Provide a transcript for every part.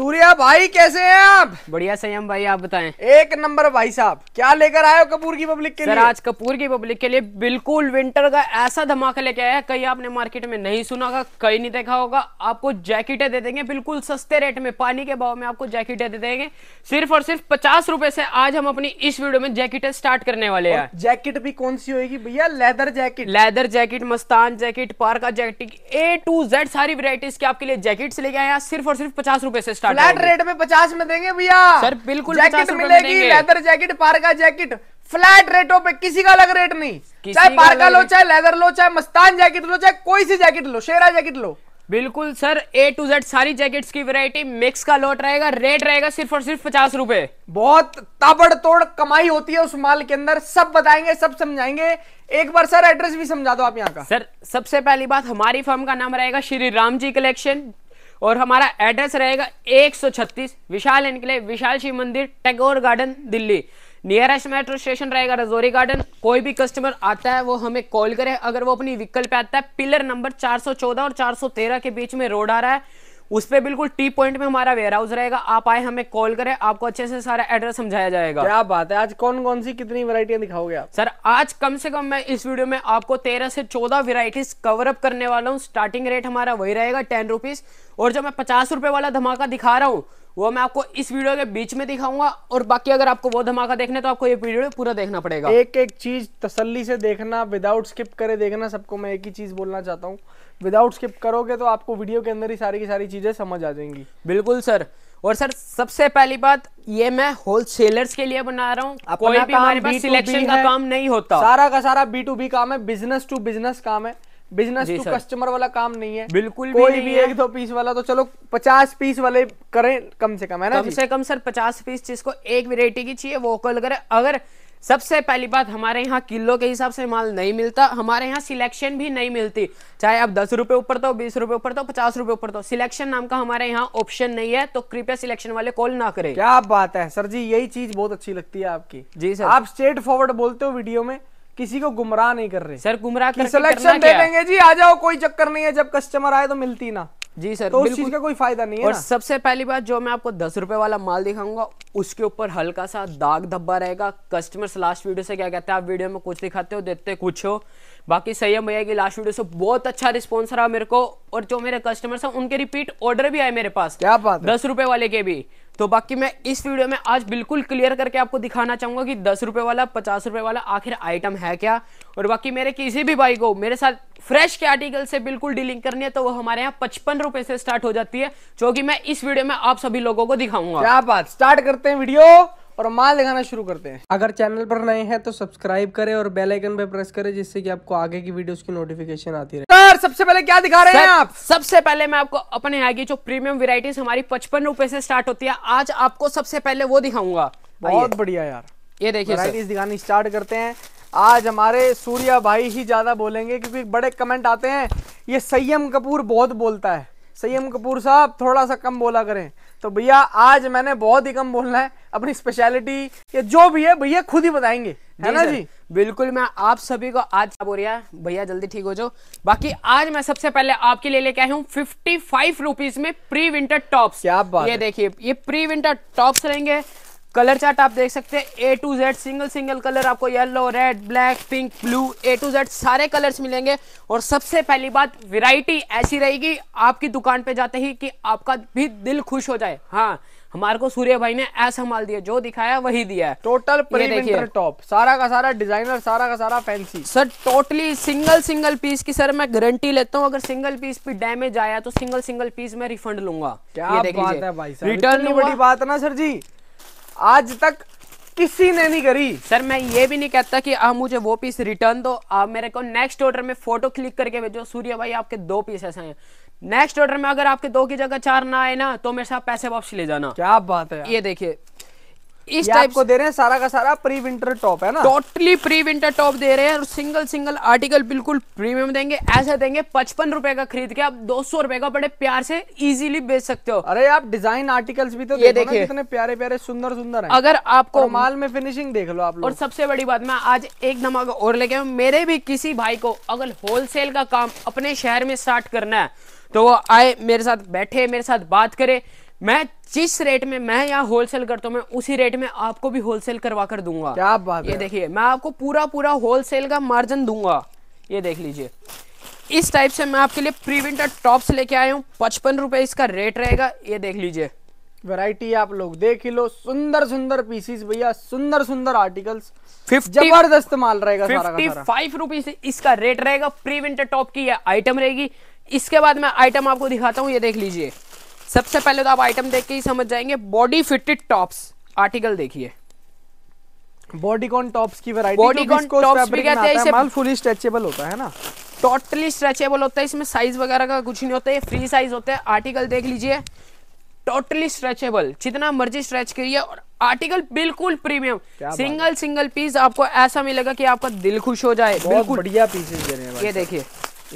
सूर्या भाई कैसे हैं आप बढ़िया संयम भाई आप बताएं एक नंबर भाई साहब क्या लेकर आए हो कपूर की पब्लिक के सर, लिए आज कपूर की पब्लिक के लिए बिल्कुल विंटर का ऐसा धमाका लेके आया है कहीं आपने मार्केट में नहीं सुना होगा कहीं नहीं देखा होगा आपको जैकेटें दे देंगे बिल्कुल सस्ते रेट में पानी के भाव में आपको जैकेटें दे देंगे सिर्फ और सिर्फ पचास रूपए से आज हम अपनी इस वीडियो में जैकेटें स्टार्ट करने वाले हैं जैकेट भी कौन सी होगी भैया लेदर जैकेट लेदर जैकेट मस्तान jacket parka jacket A to Z सारी वेराइटीज के आपके लिए जैकेट लेके आया सिर्फ और सिर्फ पचास रूपए से स्टार्ट फ्लैट रेट में पचास में देंगे भैया सर बिल्कुल जैकेट मिलेगी leather jacket parka jacket flat रेटों पे किसी का अलग रेट नहीं चाहे पारका लो चाहे लेदर लो चाहे मस्तान जैकेट लो चाहे कोई सी जैकेट लो शेरा जैकेट लो बिल्कुल सर ए टू जेड सारी जैकेट्स की वैरायटी मिक्स का लोट रहेगा रेट रहेगा सिर्फ और सिर्फ पचास रुपए बहुत ताबड़तोड़ कमाई होती है उस माल के अंदर सब बताएंगे सब समझाएंगे एक बार सर एड्रेस भी समझा दो आप यहाँ का सर सबसे पहली बात हमारी फर्म का नाम रहेगा श्री राम जी कलेक्शन और हमारा एड्रेस रहेगा 136 विशाल इनके विशाल शिव मंदिर Tagore Garden Delhi nearest metro station रहेगा रजौरी गार्डन कोई भी कस्टमर आता है वो हमें कॉल करे अगर वो अपनी व्हीकल पे आता है पिलर नंबर 414 और 413 के बीच में रोड आ रहा है उस पर बिल्कुल टी पॉइंट में हमारा वेयर हाउस रहेगा आप आए हमें कॉल करें आपको अच्छे से सारा एड्रेस समझाया जाएगा क्या बात है आज कौन कौन सी कितनी वरायटियां दिखाओगे आप सर आज कम से कम मैं इस वीडियो में आपको तेरह से चौदह वेराइटीज कवर अप करने वाला हूँ स्टार्टिंग रेट हमारा वही रहेगा टेन रुपीज और जब मैं पचास रुपए वाला धमाका दिखा रहा हूँ वो मैं आपको इस वीडियो के बीच में दिखाऊंगा और बाकी अगर आपको वो धमाका देखना है तो आपको ये वीडियो पूरा देखना पड़ेगा एक एक चीज तसल्ली से देखना विदाउट स्किप करे देखना सबको मैं एक ही चीज बोलना चाहता हूँ विदाउट स्किप करोगे तो आपको वीडियो के अंदर ही सारी की सारी चीजें समझ आ जाएंगी बिल्कुल सर और सर सबसे पहली बात ये मैं होलसेलर्स के लिए बना रहा हूँ कोई भी हमारे पास सिलेक्शन का काम नहीं होता सारा का सारा बी टू बी काम है बिजनेस टू बिजनेस काम है बिजनेस टू कस्टमर वाला काम नहीं है बिल्कुल कोई भी, भी एक दो पीस वाला तो चलो पचास पीस वाले करें कम से कम है ना कम से कम सर पचास पीस जिसको एक वेरायटी की चाहिए वो कॉल करे अगर सबसे पहली बात हमारे यहाँ किलो के हिसाब से माल नहीं मिलता हमारे यहाँ सिलेक्शन भी नहीं मिलती चाहे आप दस रुपए ऊपर तो बीस रुपए ऊपर तो पचास रुपए ऊपर तो सिलेक्शन नाम का हमारे यहाँ ऑप्शन नहीं है तो कृपया सिलेक्शन वाले कॉल ना करें क्या बात है सर जी यही चीज बहुत अच्छी लगती है आपकी जी सर आप स्ट्रेट फॉरवर्ड बोलते हो वीडियो में किसी को गुमराह नहीं कर रहे सर गुमराह कर सिलेक्शन दे देंगे जी आ जाओ कोई चक्कर नहीं है जब कस्टमर आए तो मिलती ना जी सर तो उस चीज का कोई फायदा नहीं है और सबसे पहली बात जो मैं आपको दस रुपए वाला माल दिखाऊंगा उसके ऊपर हल्का सा दाग धब्बा रहेगा कस्टमर्स लास्ट वीडियो से क्या कहते हैं आप वीडियो में कुछ दिखाते हो देते कुछ हो बाकी है भैया की लास्ट वीडियो से बहुत अच्छा रिस्पॉन्स रहा मेरे को और जो मेरे कस्टमर्स है उनके रिपीट ऑर्डर भी आए मेरे पास क्या बात दस रुपए वाले के भी तो बाकी मैं इस वीडियो में आज बिल्कुल क्लियर करके आपको दिखाना चाहूंगा कि दस रुपए वाला पचास रुपए वाला आखिर आइटम है क्या और बाकी मेरे किसी भी भाई को मेरे साथ फ्रेश के आर्टिकल से बिल्कुल डीलिंग करनी है तो वो हमारे यहाँ पचपन रुपए से स्टार्ट हो जाती है जो कि मैं इस वीडियो में आप सभी लोगों को दिखाऊंगा क्या बात स्टार्ट करते हैं वीडियो और माल दिखाना शुरू करते हैं अगर चैनल पर नए हैं तो सब्सक्राइब करें और बेल आइकन पर प्रेस करें जिससे कि आपको आगे की वीडियोस की नोटिफिकेशन आती रहे सर सबसे पहले क्या दिखा रहे हैं आप सबसे पहले मैं आपको अपने आगे जो प्रीमियम वेराइटीज हमारी पचपन रूपए से स्टार्ट होती है आज आपको सबसे पहले वो दिखाऊंगा बहुत बढ़िया यार ये देखिए वेराइटीज दिखानी स्टार्ट करते हैं आज हमारे सूर्या भाई ही ज्यादा बोलेंगे क्योंकि बड़े कमेंट आते हैं ये सैयम कपूर बहुत बोलता है सैयम कपूर साहब थोड़ा सा कम बोला करें तो भैया आज मैंने बहुत ही कम बोलना है अपनी स्पेशलिटी या जो भी है भैया खुद ही बताएंगे है ना जी बिल्कुल मैं आप सभी को आज बोल रहा है भैया जल्दी ठीक हो जाओ बाकी आज मैं सबसे पहले आपके लिए लेके आया हूँ फिफ्टी फाइव रुपीज में प्री विंटर टॉप्स क्या बात ये देखिए ये प्री विंटर टॉप्स रहेंगे कलर चार्ट आप देख सकते हैं A to Z single single colour आपको yellow red black pink blue A to Z सारे कलर्स मिलेंगे और सबसे पहली बात वैरायटी ऐसी रहेगी आपकी दुकान पे जाते ही कि आपका भी दिल खुश हो जाए हाँ हमारे को सूर्य भाई ने ऐसा माल दिया जो दिखाया वही दिया है टोटल टॉप सारा का सारा डिजाइनर सारा का सारा fancy sir totally single single piece की सर मैं गारंटी लेता हूँ अगर सिंगल पीस भी डैमेज आया तो सिंगल सिंगल पीस मैं रिफंड लूंगा क्या बात है भाई रिटर्न बड़ी बात है ना सर जी आज तक किसी ने नहीं करी सर मैं ये भी नहीं कहता कि आप मुझे वो पीस रिटर्न दो आप मेरे को नेक्स्ट ऑर्डर में फोटो क्लिक करके भेजो सूर्य भाई आपके दो पीस ऐसे हैं नेक्स्ट ऑर्डर में अगर आपके दो की जगह चार ना आए ना तो मेरे साथ पैसे वापस ले जाना क्या बात है ये देखिए इस टाइप को दे रहे हैं सारा का सारा प्री विंटर टॉप है ना टोटली प्री विंटर टॉप दे रहे हैं और सिंगल सिंगल आर्टिकल बिल्कुल प्रीमियम देंगे ऐसे देंगे पचपन रुपए का खरीद के आप दो सौ रुपए का बड़े प्यार से इजीली बेच सकते हो अरे आप डिजाइन आर्टिकल्स भी तो ये देखो देखिए कितने प्यारे प्यारे सुंदर सुंदर है अगर आपको माल में फिनिशिंग देख लो आप लोग और सबसे बड़ी बात मैं आज एक धमाका और लेके आऊ मेरे भी किसी भाई को अगर होलसेल का काम अपने शहर में स्टार्ट करना है तो वो आए मेरे साथ बैठे मेरे साथ बात करे मैं जिस रेट में मैं यहाँ होलसेल करता हूँ मैं उसी रेट में आपको भी होलसेल करवा कर दूंगा क्या बात ये देखिए मैं आपको पूरा पूरा होलसेल का मार्जिन दूंगा ये देख लीजिए इस टाइप से मैं आपके लिए प्री विंटर टॉप्स लेके आया हूँ पचपन रुपए इसका रेट रहेगा ये देख लीजिए वैरायटी आप लोग देख ही लो सुंदर सुंदर पीसीस भैया सुंदर सुंदर आर्टिकल्स जबरदस्त माल रहेगा फिफ्टी फाइव रुपीज इसका रेट रहेगा प्री विंटर टॉप की यह आइटम रहेगी इसके बाद मैं आइटम आपको दिखाता हूँ ये देख लीजिए सबसे पहले तो आप आइटम देख के ही समझ जाएंगे बॉडी फिटेड टॉप्स आर्टिकल देखिए बॉडीकॉन टॉप्स की वैरायटी बॉडीकॉन टॉप्स भी कहते हैं इसे माल फुली स्ट्रेचेबल होता है ना टोटली स्ट्रेचेबल होता है इसमें साइज वगैरह का कुछ नहीं होता है फ्री साइज होता है आर्टिकल देख लीजिए टोटली स्ट्रेचेबल जितना मर्जी स्ट्रेच करिए और आर्टिकल बिल्कुल प्रीमियम सिंगल सिंगल पीस आपको ऐसा मिलेगा कि आपका दिल खुश हो जाए बिल्कुल बढ़िया पीसेस ये देखिए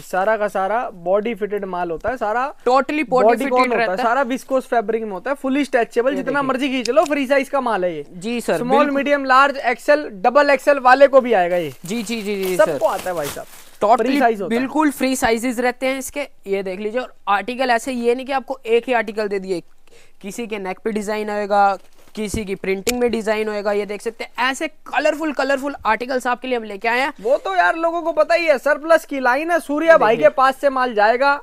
सारा का सारा बॉडी फिटेड माल होता है सारा टोटली बॉडी फिटेड होता है सारा विस्कोस फैब्रिक में होता है फुली स्ट्रेचेबल जितना मर्जी खींच लो फ्री साइज का माल है ये जी sir small medium large XL double XL वाले को भी आएगा ये जी जी जी जी सबको आता है भाई साहब टोटली बिल्कुल फ्री साइजेस रहते हैं इसके ये देख लीजिए और आर्टिकल ऐसे ये नहीं कि आपको एक ही आर्टिकल दे दिए किसी के नेक पे डिजाइन आएगा किसी की प्रिंटिंग में डिजाइन होएगा ये देख सकते हैं ऐसे कलरफुल कलरफुल आर्टिकल्स आपके लिए हम लेके आए हैं वो तो यार लोगों को पता ही है सरप्लस की लाइन है सूर्य भाई के पास से माल जाएगा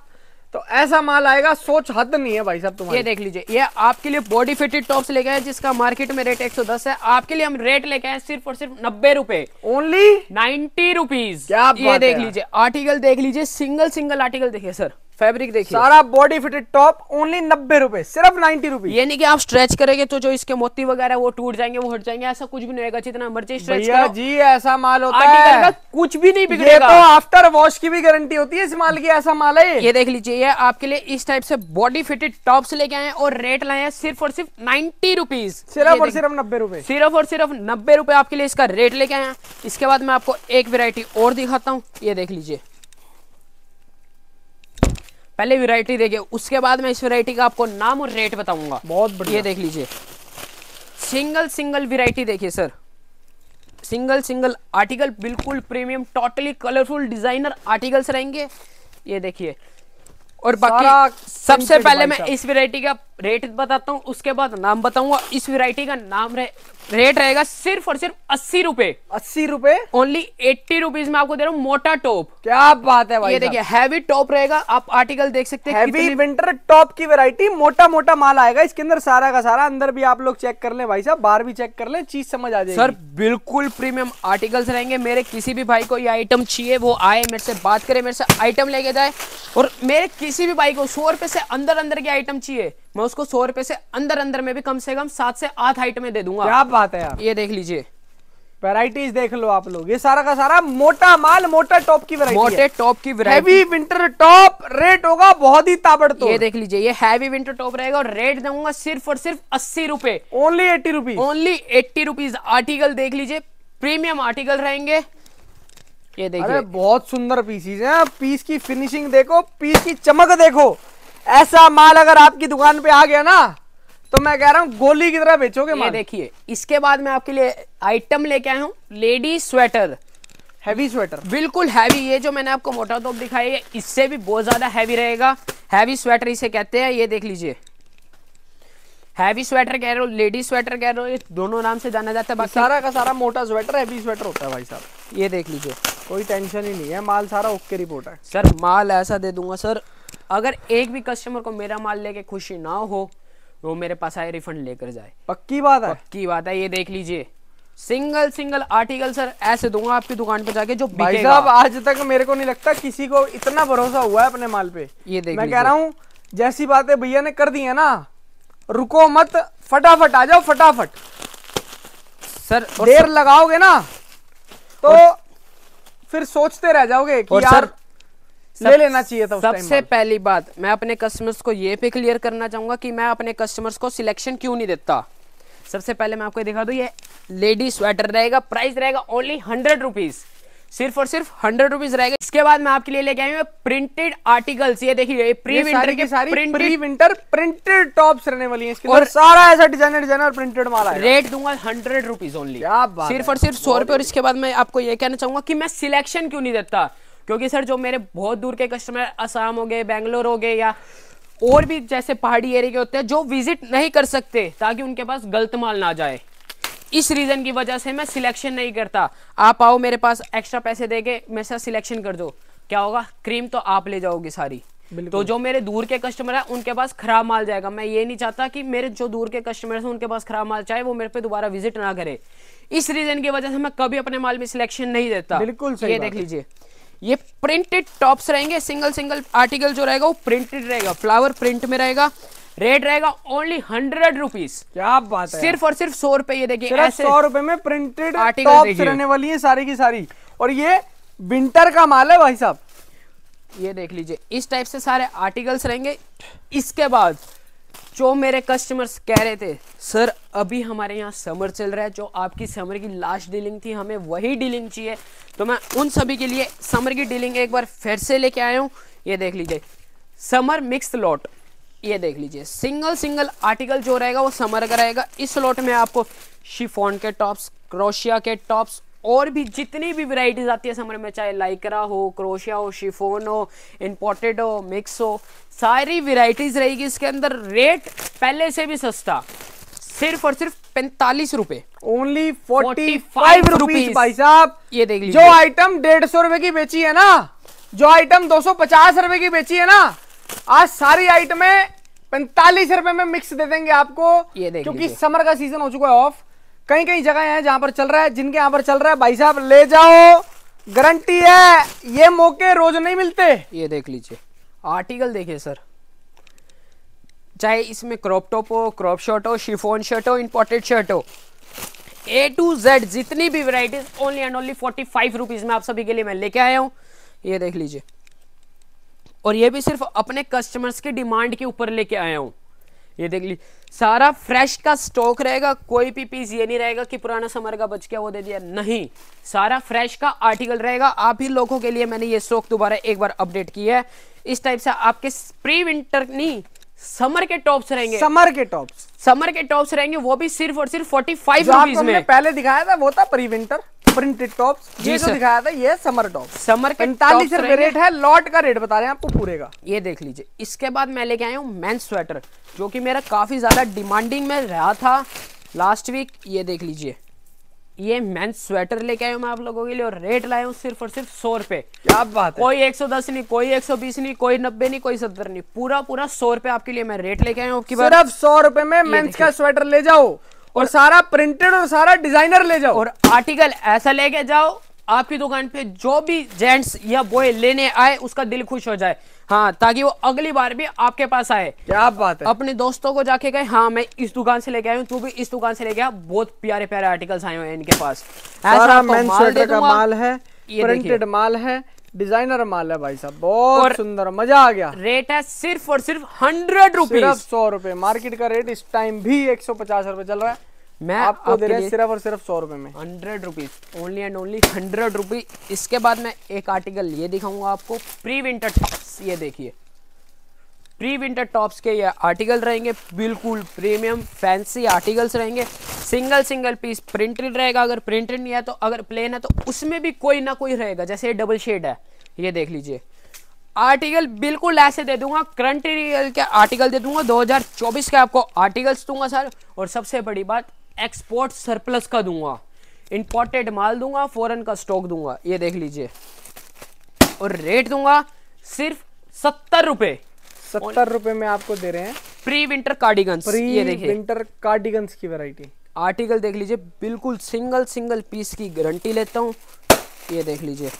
तो ऐसा माल आएगा सोच हद नहीं है भाई साहब तुम ये देख लीजिए ये आपके लिए बॉडी फिटेड टॉप्स लेके आए जिसका मार्केट में रेट 110 है आपके लिए हम रेट लेके आए सिर्फ और सिर्फ नब्बे रुपए ओनली नाइनटी रुपीज ये देख लीजिए आर्टिकल देख लीजिए सिंगल सिंगल आर्टिकल देखिए सर फैब्रिक देखिए सारा बॉडी फिटेड टॉप ओनली नब्बे रुपए सिर्फ नाइन्टी रुपए यानी कि आप स्ट्रेच करेंगे तो जो इसके मोती वगैरह वो टूट जाएंगे वो हट जाएंगे ऐसा कुछ भी नहीं होगा जितना मर्जी स्ट्रेच करो जी ऐसा माल होता है कुछ भी नहीं बिगड़ेगा तो आफ्टर वॉश की भी गारंटी होती है इस माल की ऐसा माल है ये देख लीजिए आपके लिए इस टाइप से बॉडी फिटेड टॉप लेके आए और रेट लाए हैं सिर्फ और सिर्फ नाइन्टी रुपीज सिर्फ और सिर्फ नब्बे रुपए सिर्फ और सिर्फ नब्बे रुपए आपके लिए इसका रेट लेके आए हैं इसके बाद मैं आपको एक वेरायटी और दिखाता हूँ ये देख लीजिए पहले वेरायटी देखिए उसके बाद में इस वेरायटी का आपको नाम और रेट बताऊंगा बहुत बढ़िया देख लीजिए सिंगल सिंगल वेरायटी देखिए सर सिंगल सिंगल आर्टिकल बिल्कुल premium totally colourful designer articles रहेंगे ये देखिए और बाकी सबसे पहले मैं इस वेरायटी का रेट बताता हूँ उसके बाद नाम बताऊंगा इस वेरायटी का नाम रहे रेट रहेगा सिर्फ और सिर्फ अस्सी रूपए अस्सी रूपए ओनली एट्टी रुपीज में आपको दे रहा हूँ मोटा टॉप क्या बात है भाई ये देखिए हैवी टॉप रहेगा आप आर्टिकल देख सकते हैं हैवी विंटर टॉप की वैरायटी मोटा मोटा माल आएगा इसके अंदर सारा का सारा अंदर भी आप लोग चेक कर ले भाई साहब बाहर भी चेक कर ले चीज समझ आ जाए सर बिल्कुल प्रीमियम आर्टिकल्स रहेंगे मेरे किसी भी भाई को ये आइटम चाहिए वो आए मेरे से बात करे मेरे से आइटम लेके जाए और मेरे किसी भी भाई को सौ रुपए से अंदर अंदर के आइटम चाहिए मैं उसको सौ रुपए से अंदर अंदर में भी कम से कम सात से आठ हाइट में दे दूंगा क्या बात है यार ये देख लीजिए वेराइटीज देख लो आप लोग ये सारा का सारा मोटा माल मोटा टॉप की वैरायटी मोटे टॉप की variety heavy winter top rate होगा बहुत ही ताबड़तोड़ ये देख लीजिए ये हैवी विंटर टॉप रहेगा और रेट दूंगा सिर्फ और सिर्फ अस्सी रुपए only eighty rupees only eighty rupees article देख लीजिए प्रीमियम आर्टिकल रहेंगे ये देखिए बहुत सुंदर पीसीज है पीस की फिनिशिंग देखो पीस की चमक देखो ऐसा माल अगर आपकी दुकान पे आ गया ना तो मैं कह रहा हूँ गोली की तरह बेचोगे माल देखिए इसके बाद मैं आपके लिए आइटम लेके आया हूँ लेडी स्वेटर हैवी स्वेटर बिल्कुल हैवी ये जो मैंने आपको मोटा तोप दिखाई है इससे भी बहुत ज़्यादा हैवी रहेगा हैवी स्वेटर इसे कहते हैं ये देख लीजिए हैवी स्वेटर कह रहे हो लेडी स्वेटर कह रहे हो ये दोनों नाम से जाना जाता है सारा का सारा मोटा स्वेटर हैवी स्वेटर होता है भाई साहब ये देख लीजिए कोई टेंशन ही नहीं है माल सारा ओके रिपोर्ट है सर माल ऐसा दे दूंगा सर अगर एक भी कस्टमर को मेरा माल लेके खुशी ना हो तो वो मेरे पास आए रिफंड लेकर जाए पक्की बात है पक्की बात है ये देख लीजिए सिंगल सिंगल आर्टिकल सर ऐसे दूंगा आपकी दुकान पे जाके जो भाई साहब आज तक मेरे को नहीं लगता किसी को इतना भरोसा हुआ है अपने माल पे ये देख मैं कह रहा हूँ जैसी बातें भैया ने कर दी है ना रुको मत फटाफट आ जाओ फटाफट सर देर लगाओगे ना तो फिर सोचते रह जाओगे कि यार ले लेना चाहिए था सबसे पहली बात मैं अपने कस्टमर्स को ये पे क्लियर करना चाहूंगा कि मैं अपने कस्टमर्स को सिलेक्शन क्यों नहीं देता सबसे पहले मैं आपको दिखा दू ये लेडी स्वेटर रहेगा प्राइस रहेगा ओनली हंड्रेड रुपीज़ सिर्फ और सिर्फ हंड्रेड रुपीज रहेगा इसके बाद मैं आपके लिए लेके आई हूँ प्रिंटेड आर्टिकल्स ये देखिए प्री विंटर के सारी प्री विंटर प्रिंटेड टॉप्स रहने वाली हैं इसके और सारा ऐसा डिजाइनर डिजाइनर प्रिंटेड है रेट दूंगा हंड्रेड रुपीज ओनली सिर्फ और सिर्फ सौ रुपए और इसके बाद मैं आपको ये कहना चाहूंगा कि मैं सिलेक्शन क्यों नहीं देता क्योंकि सर जो मेरे बहुत दूर के कस्टमर असम हो गए बेंगलोर हो गए या और भी जैसे पहाड़ी एरिया के होते हैं जो विजिट नहीं कर सकते ताकि उनके पास गलत माल ना जाए इस रीज़न की वजह से मैं सिलेक्शन नहीं करता आप आओ मेरे पास एक्स्ट्रा पैसे दे के मेरे साथ सिलेक्शन कर दो क्या होगा क्रीम तो आप ले जाओगे सारी तो जो मेरे दूर के कस्टमर है उनके पास खराब माल जाएगा मैं ये नहीं चाहता कि मेरे जो दूर के कस्टमर हैं उनके पास खराब माल चाहे वो मेरे पे दोबारा विजिट ना करे इस रीजन की वजह से मैं कभी अपने माल में सिलेक्शन नहीं देता बिल्कुल सही ये देख लीजिए ये प्रिंटेड टॉप्स रहेंगे सिंगल सिंगल आर्टिकल जो रहेगा वो प्रिंटेड रहेगा फ्लावर प्रिंट में रहेगा रेट रहेगा ओनली हंड्रेड रुपीज क्या बात है सिर्फ और सिर्फ सौ रुपए ये देखिए सौ रुपए में प्रिंटेड आर्टिकल रहने वाली है सारी की सारी और ये विंटर का माल है भाई साहब ये देख लीजिए इस टाइप से सारे आर्टिकल्स रहेंगे इसके बाद जो मेरे कस्टमर्स कह रहे थे सर अभी हमारे यहाँ समर चल रहा है जो आपकी समर की लास्ट डीलिंग थी हमें वही डीलिंग चाहिए तो मैं उन सभी के लिए समर की डीलिंग एक बार फिर से लेके आया हूँ ये देख लीजिए समर मिक्स लॉट ये देख लीजिए सिंगल सिंगल आर्टिकल जो रहेगा वो समर का रहेगा इस लॉट में आपको शिफोन के टॉप्स क्रोशिया के टॉप्स और भी जितनी भी वैरायटीज आती है समर में चाहे लाइकरा हो क्रोशिया हो शिफोन हो इम्पोर्टेड हो मिक्स हो सारी वैरायटीज रहेगी इसके अंदर रेट पहले से भी सस्ता सिर्फ और सिर्फ पैंतालीस रुपए ओनली फोर्टी फाइव रुपीज भाई साहब ये देख लीजिए जो आइटम डेढ़ सौ रुपए की बेची है ना जो आइटम दो सौ पचास रुपए की बेची है ना आज सारी आइटमें पैंतालीस रुपए में मिक्स दे देंगे आपको ये देख क्योंकि समर का सीजन हो चुका है ऑफ कई कई जगह है जहां पर चल रहा है जिनके यहाँ पर चल रहा है भाई साहब ले जाओ गारंटी है ये मौके रोज नहीं मिलते ये देख लीजिए आर्टिकल देखिए सर चाहे इसमें क्रॉप टॉप हो क्रॉप शर्ट हो शिफोन शर्ट हो इम्पोर्टेड शर्ट हो ए टू जेड जितनी भी varieties only and only forty five rupees में आप सभी के लिए मैं लेके आया हूँ ये देख लीजिए और ये भी सिर्फ अपने कस्टमर्स की डिमांड के ऊपर लेके आया हूँ ये देख ली सारा फ्रेश का स्टॉक रहेगा कोई भी पीस ये नहीं रहेगा कि पुराना समर का बच गया वो दे दिया नहीं सारा फ्रेश का आर्टिकल रहेगा आप ही लोगों के लिए मैंने ये स्टॉक दोबारा एक बार अपडेट किया है इस टाइप से आपके प्री विंटर नहीं समर के टॉप्स रहेंगे समर के टॉप्स समर के टॉप्स रहेंगे वो भी सिर्फ और सिर्फ फोर्टी फाइव में पहले दिखाया था वो था प्री विंटर प्रिंटेड टॉप्स ये जो दिखाया था ये समर टॉप समर पैंतालीस रुपए रेट है लॉट का रेट बता रहे हैं आपको पूरे का ये देख लीजिए इसके बाद मैं लेके आया हूँ मैन स्वेटर जो कि मेरा काफ़ी ज़्यादा डिमांडिंग में रहा था लास्ट वीक ये देख लीजिए ये मैं स्वेटर लेके आया हूँ मैं आप लोगों के लिए और रेट लाया हूँ सिर्फ और सिर्फ सौ रुपए क्या बात है कोई एक सौ दस नहीं कोई एक सौ बीस नहीं कोई नब्बे नहीं कोई सत्तर नहीं पूरा पूरा सौ रुपए आपके लिए मैं रेट लेके आया हूँ आपकी सिर्फ सौ रुपए में मेंस का स्वेटर ले जाओ और सारा प्रिंटेड और सारा डिजाइनर ले जाओ और आर्टिकल ऐसा लेके जाओ आपकी दुकान पे जो भी जेंट्स या बॉय लेने आए उसका दिल खुश हो जाए हाँ ताकि वो अगली बार भी आपके पास आए क्या बात है अपने दोस्तों को जाके गए हाँ मैं इस दुकान से लेके आया हूँ तू भी इस दुकान से लेके आ बहुत प्यारे प्यारे आर्टिकल्स आए हुए हैं इनके पास ऐसा माल है प्रिंटेड माल है डिजाइनर माल है भाई साहब बहुत सुंदर मजा आ गया रेट है सिर्फ और सिर्फ हंड्रेड रुपीज सौ रुपए मार्केट का रेट इस टाइम भी एक सौ पचास रुपए चल रहा है मैं आपको दे रहा हूँ सिर्फ और सिर्फ सौ रुपए में hundred rupees only and only hundred rupees इसके बाद मैं एक आर्टिकल ये दिखाऊंगा आपको प्री विंटर ये देखिए प्री विंटर टॉप्स के ये आर्टिकल रहेंगे बिल्कुल प्रीमियम फैंसी आर्टिकल्स रहेंगे सिंगल सिंगल पीस प्रिंटेड रहेगा अगर प्रिंटेड नहीं है तो अगर प्लेन है तो उसमें भी कोई ना कोई रहेगा जैसे ये डबल शेड है ये देख लीजिए आर्टिकल बिल्कुल ऐसे दे दूंगा क्रंटेरियल के आर्टिकल दे दूंगा 2024 के आपको आर्टिकल्स दूंगा सर और सबसे बड़ी बात एक्सपोर्ट सरप्लस का दूंगा इंपोर्टेड माल दूंगा फॉरेन का स्टॉक दूंगा ये देख लीजिए और रेट दूंगा सिर्फ सत्तर रुपये सत्तर रुपए में आपको दे रहे हैं प्री विंटर कार्डिगन्स प्री ये विंटर कार्डिगन्स की वैरायटी आर्टिकल देख लीजिए बिल्कुल सिंगल सिंगल पीस की गारंटी लेता हूँ ये देख लीजिए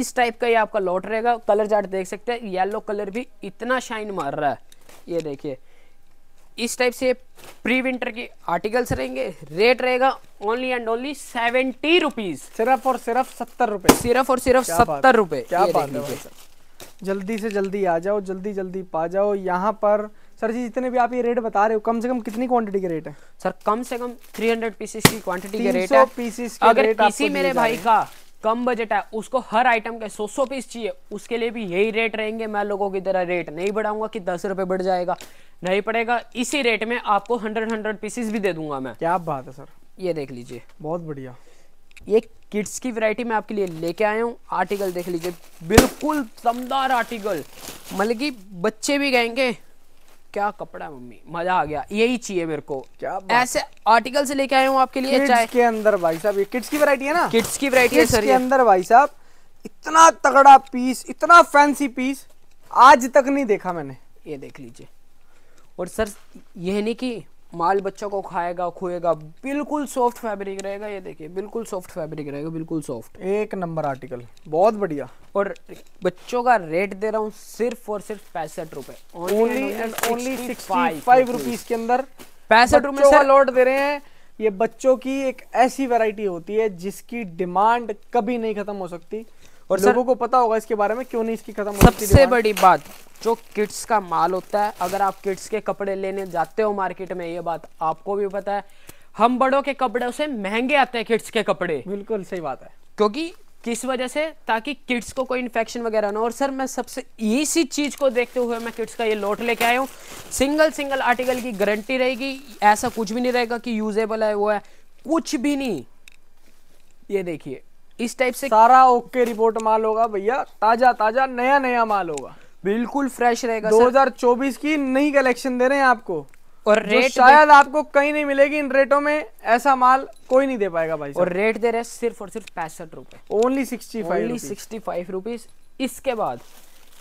इस टाइप का ये आपका लॉट रहेगा कलर चार्ट देख सकते हैं येलो कलर भी इतना शाइन मार रहा है ये देखिए इस टाइप से प्री विंटर की आर्टिकल्स रहेंगे रेट रहेगा only and only seventy rupees सिर्फ और सिर्फ सत्तर रुपए सिर्फ और सिर्फ सत्तर रुपए क्या बात है जल्दी से जल्दी आ जाओ जल्दी जल्दी पा जाओ यहाँ पर सर जी जितने भी आप ये रेट बता रहे हो कम से कम कितनी क्वांटिटी के रेट है सर कम से कम 300 हंड्रेड पीसेस की क्वांटिटी के रेट है पीसीस अगर रेट किसी मेरे भाई का कम बजट है उसको हर आइटम के 100 100 पीस चाहिए उसके लिए भी यही रेट रहेंगे मैं लोगों की तरह रेट नहीं बढ़ाऊंगा कि दस रुपए बढ़ जाएगा नहीं पड़ेगा इसी रेट में आपको हंड्रेड हंड्रेड पीसेस भी दे दूंगा मैं क्या बात है सर ये देख लीजिए बहुत बढ़िया ये किड्स की वैरायटी मैं आपके लिए लेके आया हूँ आर्टिकल देख लीजिए बिल्कुल दमदार आर्टिकल मतलब कि बच्चे भी गएंगे क्या कपड़ा मम्मी मजा आ गया यही चाहिए मेरे को क्या ऐसे आर्टिकल से लेके आया हूँ आपके लिए चाहे के अंदर भाई साहब ये किड्स की वैरायटी है ना किड्स की वैरायटी है सर के अंदर भाई साहब इतना तगड़ा पीस इतना फैंसी पीस आज तक नहीं देखा मैंने ये देख लीजिए और सर यह नहीं कि माल बच्चों को खाएगा खोएगा बिल्कुल सॉफ्ट फैब्रिक रहेगा ये देखिए बिल्कुल सॉफ्ट फैब्रिक रहेगा बिल्कुल सॉफ्ट एक नंबर आर्टिकल बहुत बढ़िया और बच्चों का रेट दे रहा हूँ सिर्फ और सिर्फ पैंसठ रुपए only and only five rupees के अंदर पैंसठ रुपए लॉट दे रहे हैं ये बच्चों की एक ऐसी वैरायटी होती है जिसकी डिमांड कभी नहीं खत्म हो सकती और लोगों को पता होगा इसके बारे में क्यों नहीं इसकी खत्म सबसे बड़ी बात जो किड्स का माल होता है अगर आप किड्स के कपड़े लेने जाते हो मार्केट में ये बात आपको भी पता है हम बड़ों के कपड़े से महंगे आते हैं किड्स के कपड़े बिल्कुल सही बात है क्योंकि किस वजह से ताकि किड्स को कोई इन्फेक्शन वगैरह ना और सर मैं सबसे इसी चीज़ को देखते हुए मैं किड्स का ये लोट लेके आया हूँ सिंगल सिंगल आर्टिकल की गारंटी रहेगी ऐसा कुछ भी नहीं रहेगा कि यूजेबल है वो है कुछ भी नहीं ये देखिए इस टाइप से सारा ओके रिपोर्ट माल होगा भैया ताजा ताजा नया नया माल होगा बिल्कुल फ्रेश रहेगा 2024 की नई कलेक्शन दे रहे हैं आपको और रेट शायद आपको कहीं नहीं मिलेगी इन रेटों में ऐसा माल कोई नहीं दे पाएगा भाई और रेट दे रहे सिर्फ और सिर्फ पैंसठ रुपए only sixty five sixty five rupees इसके बाद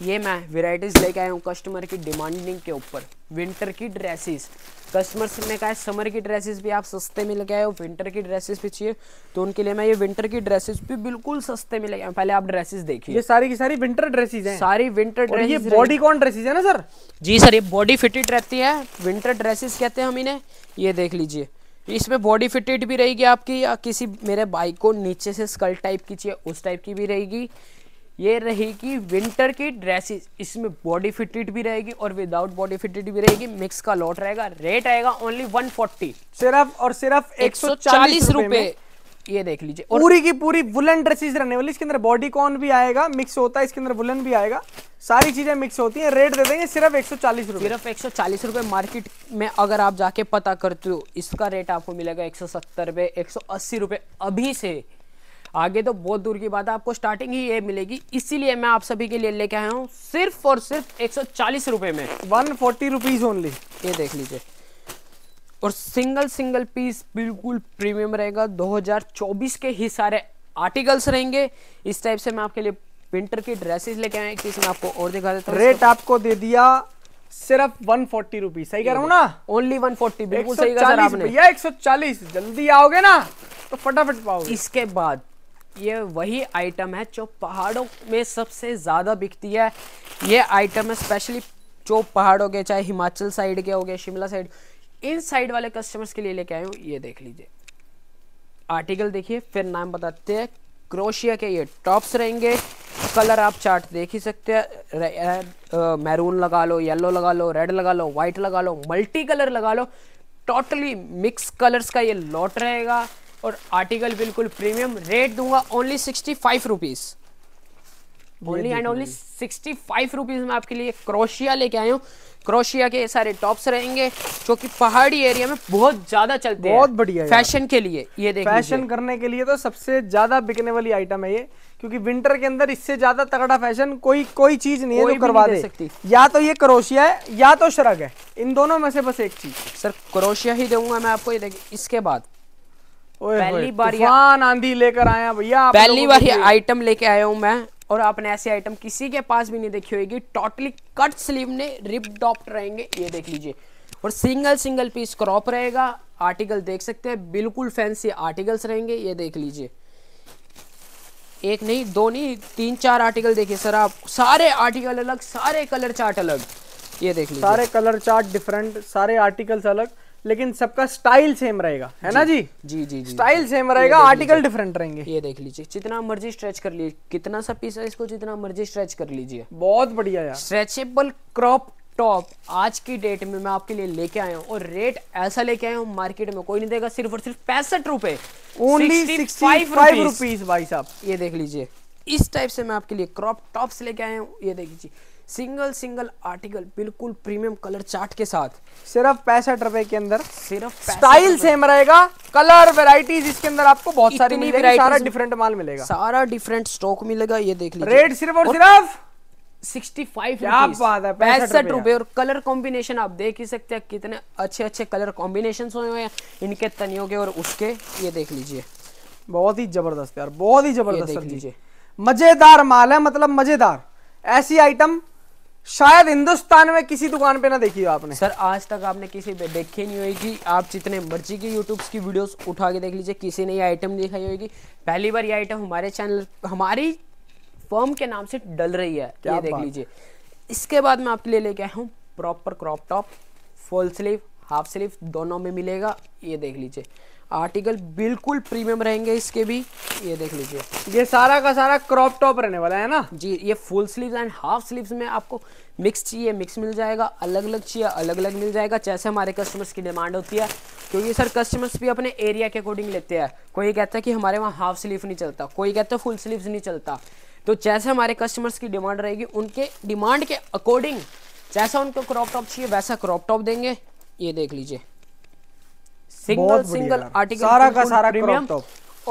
ये मैं वेराइटीज़ लेके आया हूँ कस्टमर की डिमांडिंग के ऊपर विंटर की ड्रेसेस कस्टमर्स ने कहा है समर की ड्रेसेस भी आप सस्ते में लेके आए हो विंटर की ड्रेसेस भी चाहिए तो उनके लिए मैं ये विंटर की ड्रेसेस भी बिल्कुल सस्ते में लेके आया पहले आप ड्रेसेस देखिए ये सारी की सारी विंटर ड्रेसेस हैं सारी विंटर ड्रेसेस ये बॉडी कौन ड्रेसेस है ना सर जी सर ये बॉडी फिटेड रहती है विंटर ड्रेसेस कहते हैं हम इन्हें ये देख लीजिए इसमें बॉडी फिटेड भी रहेगी आपकी या किसी मेरे बाइक को नीचे से स्कल टाइप की चाहिए उस टाइप की भी रहेगी ये रहेगी विंटर की ड्रेसेस इसमें बॉडी फिटेड भी रहेगी और विदाउट बॉडी फिटेड भी रहेगी मिक्स का लॉट रहेगा रेट आएगा ओनली 140 सिर्फ और सिर्फ एक सौ चालीस रुपए ये देख लीजिए पूरी की पूरी वुलन ड्रेसेस रहने वाली इसके अंदर बॉडी कॉन भी आएगा मिक्स होता है इसके अंदर वुलन भी आएगा सारी चीजें मिक्स होती हैं रेट दे देंगे सिर्फ एक सौ चालीस सिर्फ एक सौ चालीस रुपए मार्केट में अगर आप जाके पता करते हो इसका रेट आपको मिलेगा एक सौ सत्तर रुपए एक सौ अस्सी रुपए अभी से आगे तो बहुत दूर की बात है आपको स्टार्टिंग ही ये मिलेगी इसीलिए मैं आप सभी के लिए लेके आया हूँ सिर्फ और सिर्फ एक सौ चालीस में वन फोर्टी ओनली ये देख लीजिए और सिंगल सिंगल पीस बिल्कुल प्रीमियम रहेगा 2024 के ही सारे आर्टिकल्स रहेंगे इस टाइप से मैं आपके लिए विंटर की ड्रेसेस लेके आए किसी में आपको और दिखा देता हूँ रेट आपको दे दिया सिर्फ वन फोर्टी रुपीज सही कह रहा हूँ ना ओनली वन फोर्टी बिल्कुल सही कहा आपने भैया एक सौ चालीस जल्दी आओगे ना तो फटाफट पाओगे इसके बाद ये वही आइटम है जो पहाड़ों में सबसे ज़्यादा बिकती है ये आइटम है स्पेशली जो पहाड़ों के चाहे हिमाचल साइड के हो गए शिमला साइड इन साइड वाले कस्टमर्स के लिए लेके आए हूँ ये देख लीजिए आर्टिकल देखिए फिर नाम बताते हैं क्रोशिया के ये टॉप्स रहेंगे कलर आप चार्ट देख ही सकते हैं मैरून लगा लो येलो लगा लो रेड लगा लो वाइट लगा लो मल्टी कलर लगा लो टोटली मिक्स कलर्स का ये लॉट रहेगा और आर्टिकल बिल्कुल प्रीमियम रेट दूंगा only sixty five rupees only and only sixty five rupees में आपके लिए क्रोशिया लेके आया हूँ क्रोशिया के सारे टॉप्स रहेंगे जो कि पहाड़ी एरिया में बहुत ज़्यादा चलते हैं बहुत बढ़िया फैशन के लिए ये देखिए फैशन करने के लिए तो सबसे ज़्यादा बिकने वाली आइटम है ये क्योंकि विंटर के अंदर इससे ज़्यादा तगड़ा फैशन कोई कोई चीज़ नहीं है जो करवा दे सकती या तो ये क्रोशिया है या तो शरग है इन दोनों में से बस एक चीज़ सर क्रोशिया ही दूंगा मैं आपको ये देखिए इसके बाद पहली बार तूफान आंधी लेकर आया भैया पहली बार आइटम लेके आया हूँ मैं और आपने ऐसे आइटम किसी के पास भी नहीं देखी होगी टोटली कट स्लीव ने रिप डॉप्ट रहेंगे ये देख लीजिए और सिंगल सिंगल पीस क्रॉप रहेगा आर्टिकल देख सकते हैं बिल्कुल फैंसी आर्टिकल्स रहेंगे ये देख लीजिए एक नहीं दो नहीं तीन चार आर्टिकल देखिए सर आप सारे आर्टिकल अलग सारे कलर चार्ट अलग ये देख लीजिए सारे कलर चार्ट डिफरेंट सारे आर्टिकल्स अलग लेकिन सबका स्टाइल सेम रहेगा है ना जी जी जी, स्टाइल सेम रहेगा आर्टिकल डिफरेंट रहेंगे ये देख लीजिए जितना मर्जी स्ट्रेच कर लीजिए कितना सा पीस है इसको जितना मर्जी स्ट्रेच कर लीजिए बहुत बढ़िया यार स्ट्रेचेबल क्रॉप टॉप आज की डेट में मैं आपके लिए लेके आया हूँ और रेट ऐसा लेके आया हूँ मार्केट में कोई नहीं देगा सिर्फ और सिर्फ पैंसठ रुपए ओनली फाइव रुपीज भाई साहब ये देख लीजिए इस टाइप से मैं आपके लिए क्रॉप टॉप्स लेके आया हूँ ये देख लीजिए सिंगल सिंगल आर्टिकल बिल्कुल प्रीमियम कलर चार्ट के साथ सिर्फ पैंसठ रुपए के अंदर सिर्फ स्टाइल सेम रहेगा कलर वेराइटीज इसके अंदर आपको बहुत सारी मिलेगी सारा डिफरेंट माल मिलेगा सारा डिफरेंट स्टॉक मिलेगा ये देख लीजिए रेट सिर्फ और सिर्फ 65 पैंसठ रुपए और कलर कॉम्बिनेशन आप देख ही सकते हैं कितने अच्छे अच्छे कलर कॉम्बिनेशन हुए हैं इनके तनियों के और उसके ये देख लीजिए बहुत ही जबरदस्त यार बहुत ही जबरदस्त लीजिए मजेदार माल है मतलब मजेदार ऐसी आइटम शायद हिंदुस्तान में किसी दुकान पे ना देखी हो आपने सर आज तक आपने किसी पे देखी नहीं होगी आप जितने मर्जी की यूट्यूब की वीडियोस उठा के देख लीजिए किसी ने ये आइटम दिखाई होगी पहली बार ये आइटम हमारे चैनल हमारी फर्म के नाम से डल रही है ये देख लीजिए इसके बाद मैं आपके लिए लेके आया हूँ proper crop top full sleeve half sleeve दोनों में मिलेगा ये देख लीजिए आर्टिकल बिल्कुल प्रीमियम रहेंगे इसके भी ये देख लीजिए ये सारा का सारा क्रॉप टॉप रहने वाला है ना जी ये full sleeves and half sleeves में आपको मिक्स चाहिए मिक्स मिल जाएगा अलग अलग चाहिए अलग अलग मिल जाएगा जैसे हमारे कस्टमर्स की डिमांड होती है क्योंकि सर कस्टमर्स भी अपने एरिया के अकॉर्डिंग लेते हैं कोई कहता है कि हमारे वहाँ हाफ स्लीव नहीं चलता कोई कहता है फुल स्लीव नहीं चलता तो जैसे हमारे कस्टमर्स की डिमांड रहेगी उनके डिमांड के अकॉर्डिंग जैसा उनको क्रॉप टॉप चाहिए वैसा क्रॉप टॉप देंगे ये देख लीजिए सिंगल सिंगल आर्टिकल सारा का सारा प्रीमियम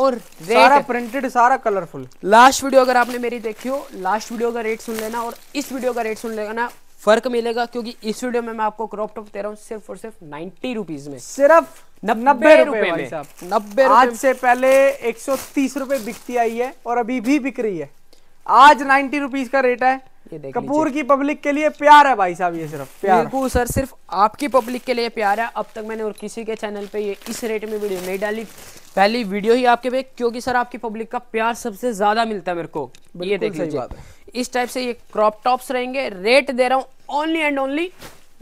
और सारा प्रिंटेड सारा कलरफुल लास्ट वीडियो अगर आपने मेरी देखी हो लास्ट वीडियो का रेट सुन लेना और इस वीडियो का रेट सुन लेना फर्क मिलेगा क्योंकि इस वीडियो में मैं आपको क्रॉप टॉप दे रहा हूँ सिर्फ और सिर्फ नाइन्टी रुपीज में सिर्फ नब्बे रुपए में नब्बे आज से पहले एक सौ तीस रुपए बिकती आई है और अभी भी बिक रही है आज नाइन्टी रुपीज का रेट है कपूर की पब्लिक के लिए प्यार है भाई साहब ये सिर्फ प्यार बिल्कुल सर सिर्फ आपकी पब्लिक के लिए प्यार है अब तक मैंने और किसी के चैनल पे ये इस रेट में वीडियो नहीं डाली पहली वीडियो ही आपके पे क्योंकि सर आपकी पब्लिक का प्यार सबसे ज्यादा मिलता है मेरे को ये देख लीजिए इस टाइप से ये क्रॉप टॉप्स रहेंगे रेट दे रहा हूँ only and only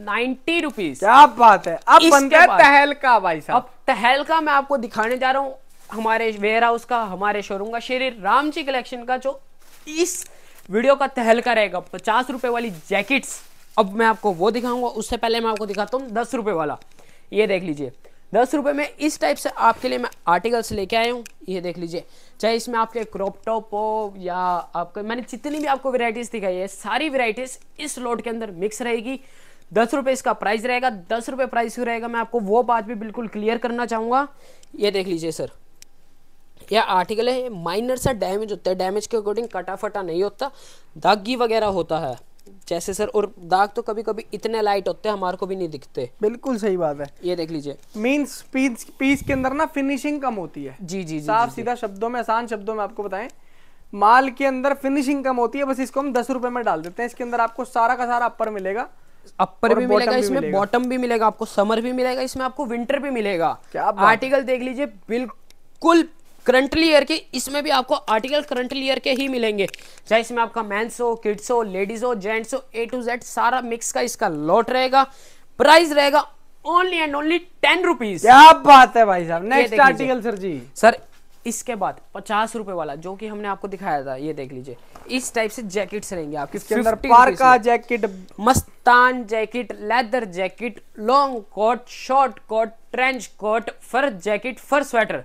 ninety rupees क्या बात है अब बनता है तहलका भाई साहब अब तहलका मैं आपको दिखाने जा रहा हूँ हमारे वेयर हाउस का हमारे शोरूम का श्री राम जी कलेक्शन का जो इस वीडियो का तहलका रहेगा पचास रुपये वाली जैकेट्स अब मैं आपको वो दिखाऊंगा उससे पहले मैं आपको दिखाता हूँ दस रुपये वाला ये देख लीजिए दस रुपये में इस टाइप से आपके लिए मैं आर्टिकल्स लेके आया हूँ ये देख लीजिए चाहे इसमें आपके क्रॉप टॉप हो या आपके मैंने जितनी भी आपको वेराइटीज़ दिखाई है सारी वेराइटीज़ इस लॉट के अंदर मिक्स रहेगी दस रुपये इसका प्राइस रहेगा दस रुपये प्राइस रहेगा मैं आपको वो बात भी बिल्कुल क्लियर करना चाहूँगा ये देख लीजिए सर यह आर्टिकल है माइनर सा डैमेज होता है डैमेज के अकॉर्डिंग कटा फटा नहीं होता दागी वगैरह होता है जैसे सर और दाग तो कभी कभी इतने लाइट होते हैं हमारे को भी नहीं दिखते बिल्कुल सही बात है ये देख लीजिए मीन्स पीस पीस के अंदर ना फिनिशिंग कम होती है जी जी, साफ सीधा शब्दों में आसान शब्दों में आपको बताएं माल के अंदर फिनिशिंग कम होती है बस इसको हम दस रुपए में डाल देते हैं इसके अंदर आपको सारा का सारा अपर मिलेगा अपर भी मिलेगा इसमें बॉटम भी मिलेगा आपको समर भी मिलेगा इसमें आपको विंटर भी मिलेगा आर्टिकल देख लीजिए बिल्कुल करंटली ईयर के इसमें भी आपको आर्टिकल करंटली ईयर के ही मिलेंगे चाहे इसमें आपका मैंस हो किड्स हो लेडीज हो जेंट्स हो ए टू जेड सारा मिक्स का इसका लॉट रहेगा प्राइस रहेगा only and only ten rupees क्या बात है भाई साहब नेक्स्ट आर्टिकल सर जी सर इसके बाद पचास रुपए वाला जो कि हमने आपको दिखाया था ये देख लीजिए इस टाइप से जैकेट्स रहेंगे आपके इसके अंदर पार्का जैकेट मस्तान jacket leather jacket long coat short coat trench coat fur jacket fur sweater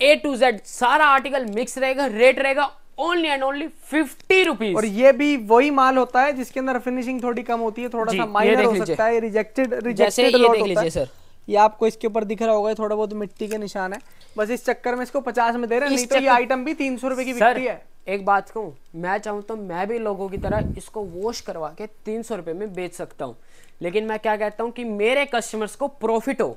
A to Z सारा आर्टिकल मिक्स रहेगा रेट रहेगा only and only fifty rupees और ये भी वही माल होता है जिसके अंदर फिनिशिंग थोड़ी कम होती है थोड़ा सा माइनर हो सकता है रिजेक्टेड रिजेक्टेड लॉट होता है सर ये आपको इसके ऊपर दिख रहा होगा थोड़ा बहुत मिट्टी के निशान है बस इस चक्कर में इसको पचास में दे रहे हैं नहीं तो ये आइटम भी तीन सौ रुपए की बिकती है एक बात कहूँ मैं चाहूँ तो मैं भी लोगों की तरह इसको वॉश करवा के तीन सौ रुपये में बेच सकता हूँ लेकिन मैं क्या कहता हूँ कि मेरे कस्टमर्स को प्रॉफिट हो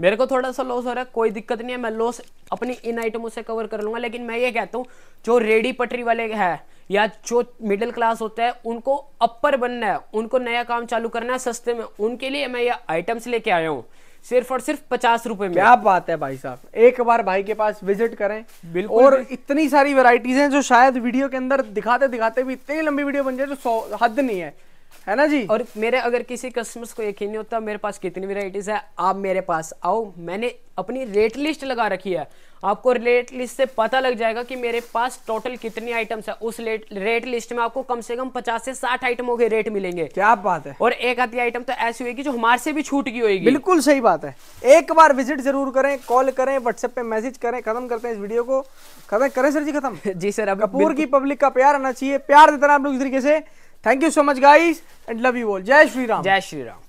मेरे को थोड़ा सा लॉस हो रहा है कोई दिक्कत नहीं है मैं लॉस अपनी इन आइटमों से कवर कर लूंगा लेकिन मैं ये कहता हूँ जो रेडी पटरी वाले है या जो मिडिल क्लास होता है उनको अपर बनना है उनको नया काम चालू करना है सस्ते में उनके लिए मैं ये आइटम्स लेके आया हूँ सिर्फ और सिर्फ पचास रुपए में क्या बात है भाई साहब एक बार भाई के पास विजिट करें बिल्कुल और इतनी सारी वेराइटीज हैं जो शायद वीडियो के अंदर दिखाते दिखाते भी इतनी लंबी वीडियो बन जाए जो हद नहीं है है ना जी और मेरे अगर किसी कस्टमर्स को यकीन नहीं होता मेरे पास कितनी वेराइटीज़ है आप मेरे पास आओ मैंने अपनी रेट लिस्ट लगा रखी है आपको रेट लिस्ट से पता लग जाएगा कि मेरे पास टोटल कितनी आइटम्स है उस रेट रेट लिस्ट में आपको कम से कम पचास से साठ आइटमों के रेट मिलेंगे क्या बात है और एक आधी आइटम तो ऐसी होगी जो हमारे से भी छूट की होगी बिल्कुल सही बात है एक बार विजिट जरूर करें कॉल करें व्हाट्सएप पे मैसेज करें खत्म करते हैं इस वीडियो को खत्म करें सर जी खत्म जी सर अब कपूर की पब्लिक का प्यार आना चाहिए प्यार देते हैं आप लोग इस तरीके से Thank you so much guys and love you all. Jai Shri Ram. Jai Shri Ram.